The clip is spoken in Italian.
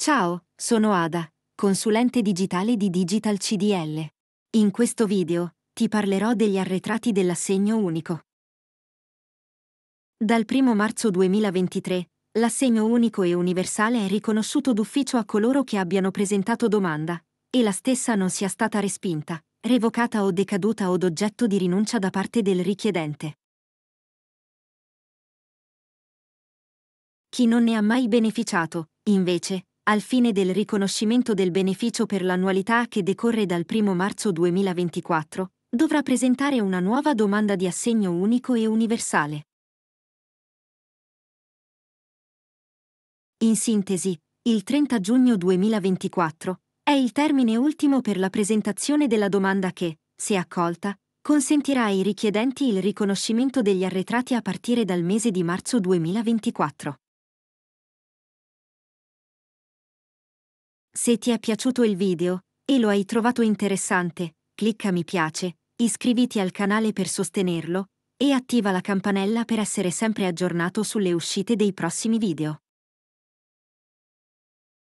Ciao, sono Ada, consulente digitale di Digital CDL. In questo video ti parlerò degli arretrati dell'assegno unico. Dal 1 marzo 2023, l'assegno unico e universale è riconosciuto d'ufficio a coloro che abbiano presentato domanda e la stessa non sia stata respinta, revocata o decaduta o oggetto di rinuncia da parte del richiedente. Chi non ne ha mai beneficiato, invece, al fine del riconoscimento del beneficio per l'annualità che decorre dal 1 marzo 2024, dovrà presentare una nuova domanda di assegno unico e universale. In sintesi, il 30 giugno 2024 è il termine ultimo per la presentazione della domanda che, se accolta, consentirà ai richiedenti il riconoscimento degli arretrati a partire dal mese di marzo 2024. Se ti è piaciuto il video e lo hai trovato interessante, clicca mi piace, iscriviti al canale per sostenerlo e attiva la campanella per essere sempre aggiornato sulle uscite dei prossimi video.